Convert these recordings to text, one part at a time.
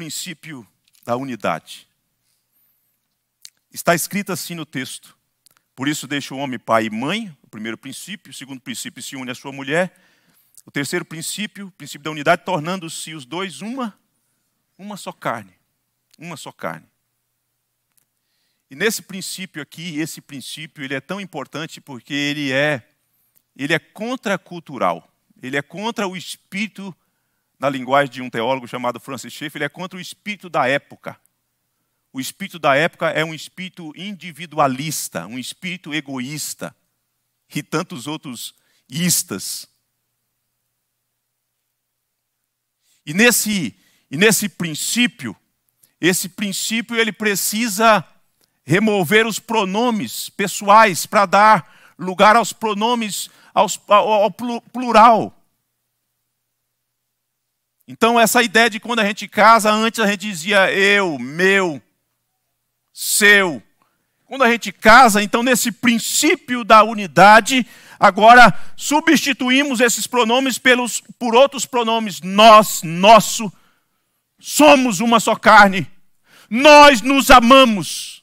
princípio da unidade. Está escrito assim no texto: Por isso deixa o homem pai e mãe, o primeiro princípio, o segundo princípio se une à sua mulher, o terceiro princípio, o princípio da unidade, tornando-se os dois uma uma só carne, uma só carne. E nesse princípio aqui, esse princípio, ele é tão importante porque ele é ele é contracultural. Ele é contra o espírito na linguagem de um teólogo chamado Francis Schaeffer, ele é contra o espírito da época. O espírito da época é um espírito individualista, um espírito egoísta e tantos outros istas. E nesse, e nesse princípio, esse princípio ele precisa remover os pronomes pessoais para dar lugar aos pronomes aos, ao, ao plural. Então, essa ideia de quando a gente casa, antes a gente dizia eu, meu, seu. Quando a gente casa, então, nesse princípio da unidade, agora substituímos esses pronomes pelos, por outros pronomes. Nós, nosso, somos uma só carne. Nós nos amamos.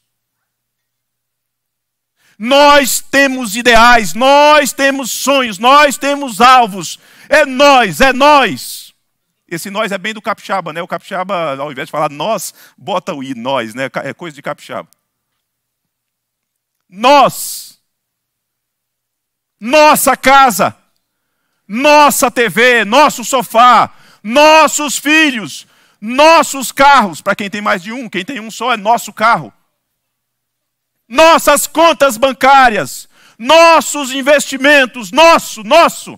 Nós temos ideais, nós temos sonhos, nós temos alvos. É nós, é nós. Esse nós é bem do capixaba, né? O capixaba, ao invés de falar nós, bota o i, nós, né? É coisa de capixaba. Nós. Nossa casa. Nossa TV, nosso sofá, nossos filhos, nossos carros. Para quem tem mais de um, quem tem um só é nosso carro. Nossas contas bancárias, nossos investimentos, nosso, nosso.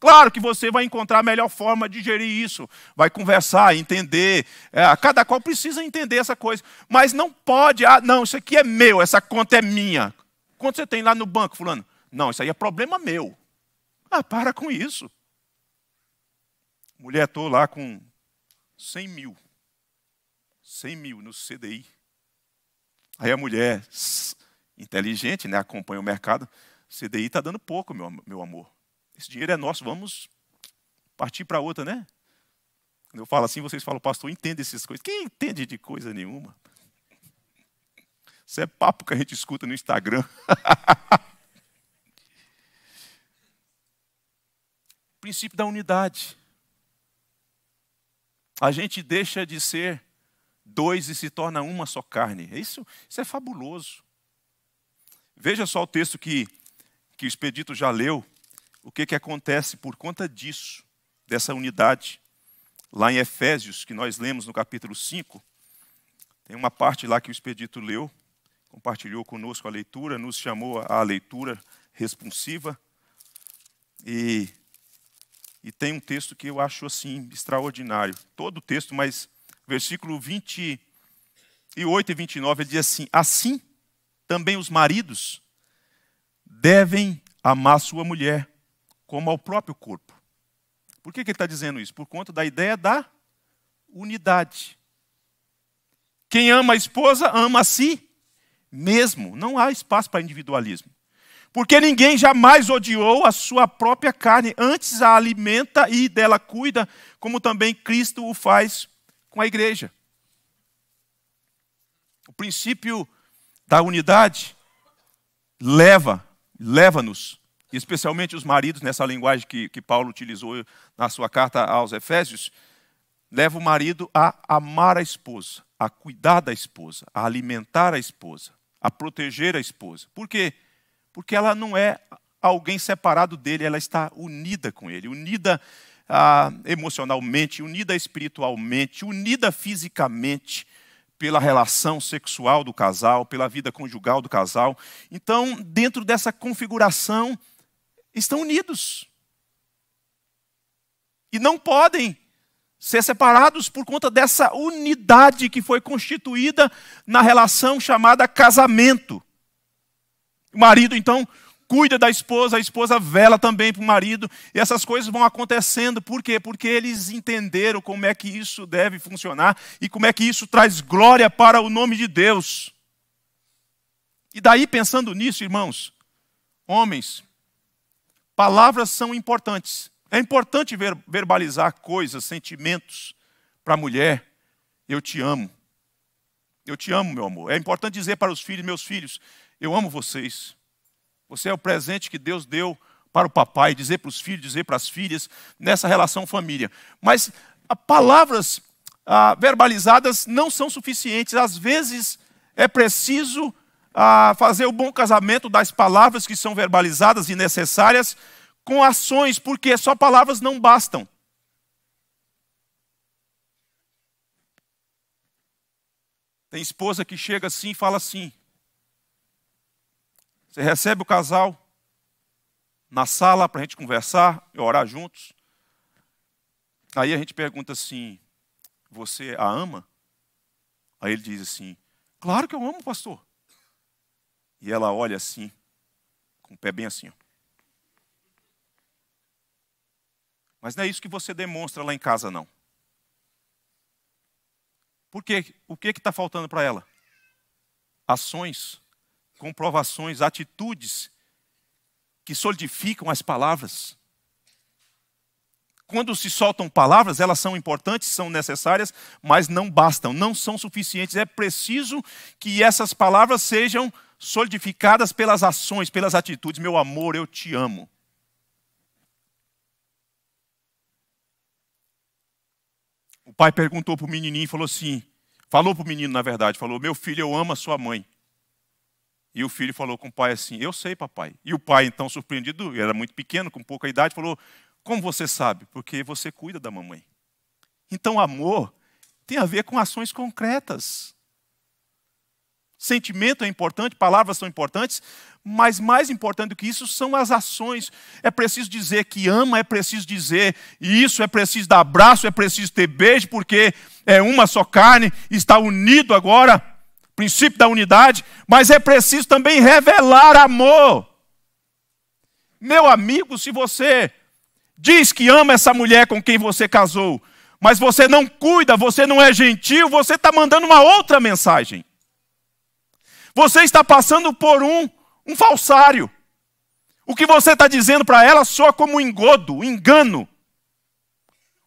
Claro que você vai encontrar a melhor forma de gerir isso, vai conversar, entender. É, cada qual precisa entender essa coisa, mas não pode. Ah, não, isso aqui é meu, essa conta é minha. Quanto você tem lá no banco, fulano? Não, isso aí é problema meu. Ah, para com isso. Mulher, estou lá com 100 mil. 100 mil no CDI. Aí a mulher, inteligente, né, acompanha o mercado. CDI está dando pouco, meu, meu amor esse dinheiro é nosso, vamos partir para outra, né? Quando eu falo assim, vocês falam, pastor, entende essas coisas. Quem entende de coisa nenhuma? Isso é papo que a gente escuta no Instagram. princípio da unidade. A gente deixa de ser dois e se torna uma só carne. É isso, isso é fabuloso. Veja só o texto que, que o Expedito já leu, o que, que acontece por conta disso, dessa unidade. Lá em Efésios, que nós lemos no capítulo 5, tem uma parte lá que o Expedito leu, compartilhou conosco a leitura, nos chamou à leitura responsiva. E, e tem um texto que eu acho assim extraordinário. Todo o texto, mas versículo 28 e 29, ele diz assim: Assim também os maridos devem amar sua mulher como ao próprio corpo. Por que, que ele está dizendo isso? Por conta da ideia da unidade. Quem ama a esposa, ama a si mesmo. Não há espaço para individualismo. Porque ninguém jamais odiou a sua própria carne, antes a alimenta e dela cuida, como também Cristo o faz com a igreja. O princípio da unidade leva, leva-nos especialmente os maridos, nessa linguagem que, que Paulo utilizou na sua carta aos Efésios, leva o marido a amar a esposa, a cuidar da esposa, a alimentar a esposa, a proteger a esposa. Por quê? Porque ela não é alguém separado dele, ela está unida com ele, unida ah, emocionalmente, unida espiritualmente, unida fisicamente pela relação sexual do casal, pela vida conjugal do casal. Então, dentro dessa configuração, estão unidos. E não podem ser separados por conta dessa unidade que foi constituída na relação chamada casamento. O marido, então, cuida da esposa, a esposa vela também para o marido, e essas coisas vão acontecendo. Por quê? Porque eles entenderam como é que isso deve funcionar e como é que isso traz glória para o nome de Deus. E daí, pensando nisso, irmãos, homens, Palavras são importantes. É importante ver, verbalizar coisas, sentimentos para a mulher. Eu te amo. Eu te amo, meu amor. É importante dizer para os filhos, meus filhos, eu amo vocês. Você é o presente que Deus deu para o papai, dizer para os filhos, dizer para as filhas, nessa relação família. Mas ah, palavras ah, verbalizadas não são suficientes. Às vezes é preciso a fazer o bom casamento das palavras que são verbalizadas e necessárias com ações, porque só palavras não bastam. Tem esposa que chega assim e fala assim. Você recebe o casal na sala para a gente conversar e orar juntos. Aí a gente pergunta assim: Você a ama? Aí ele diz assim: Claro que eu amo, pastor. E ela olha assim, com o pé bem assim. Ó. Mas não é isso que você demonstra lá em casa, não. Por quê? O que está faltando para ela? Ações, comprovações, atitudes que solidificam as palavras. Quando se soltam palavras, elas são importantes, são necessárias, mas não bastam, não são suficientes. É preciso que essas palavras sejam solidificadas pelas ações, pelas atitudes. Meu amor, eu te amo. O pai perguntou para o menininho e falou assim: falou para o menino, na verdade, falou: Meu filho, eu amo a sua mãe. E o filho falou com o pai assim: Eu sei, papai. E o pai, então, surpreendido, era muito pequeno, com pouca idade, falou: Como você sabe? Porque você cuida da mamãe. Então, amor tem a ver com ações concretas. Sentimento é importante, palavras são importantes, mas mais importante do que isso são as ações. É preciso dizer que ama, é preciso dizer isso, é preciso dar abraço, é preciso ter beijo, porque é uma só carne, está unido agora, princípio da unidade, mas é preciso também revelar amor. Meu amigo, se você diz que ama essa mulher com quem você casou, mas você não cuida, você não é gentil, você está mandando uma outra mensagem. Você está passando por um, um falsário. O que você está dizendo para ela soa como um engodo, um engano,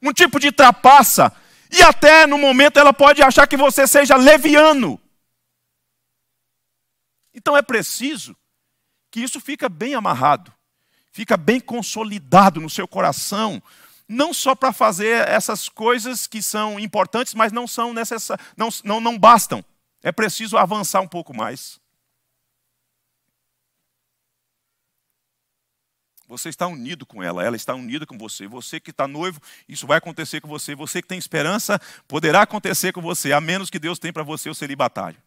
um tipo de trapaça. E até no momento ela pode achar que você seja leviano. Então é preciso que isso fica bem amarrado, fica bem consolidado no seu coração, não só para fazer essas coisas que são importantes, mas não são necessárias, não, não, não bastam. É preciso avançar um pouco mais. Você está unido com ela, ela está unida com você. Você que está noivo, isso vai acontecer com você. Você que tem esperança, poderá acontecer com você, a menos que Deus tenha para você o celibatário.